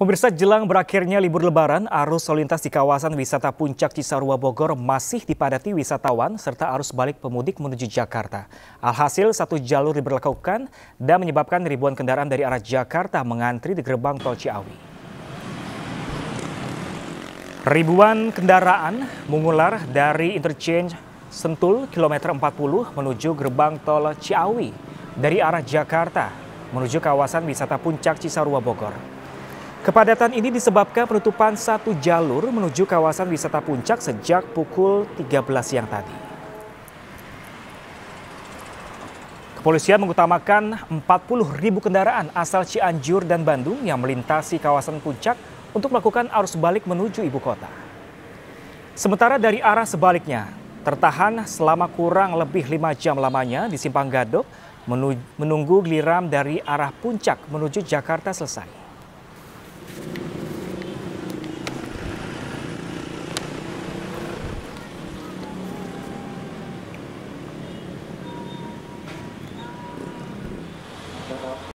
Pemirsa jelang berakhirnya libur lebaran, arus lalu lintas di kawasan wisata Puncak Cisarua Bogor masih dipadati wisatawan serta arus balik pemudik menuju Jakarta. Alhasil satu jalur diberlakukan dan menyebabkan ribuan kendaraan dari arah Jakarta mengantri di gerbang tol Ciawi. Ribuan kendaraan mengular dari interchange Sentul kilometer 40 menuju gerbang tol Ciawi dari arah Jakarta menuju kawasan wisata Puncak Cisarua Bogor. Kepadatan ini disebabkan penutupan satu jalur menuju kawasan wisata puncak sejak pukul 13 siang tadi. Kepolisian mengutamakan 40 ribu kendaraan asal Cianjur dan Bandung yang melintasi kawasan puncak untuk melakukan arus balik menuju ibu kota. Sementara dari arah sebaliknya, tertahan selama kurang lebih lima jam lamanya di Simpang Gadok menunggu giliran dari arah puncak menuju Jakarta selesai.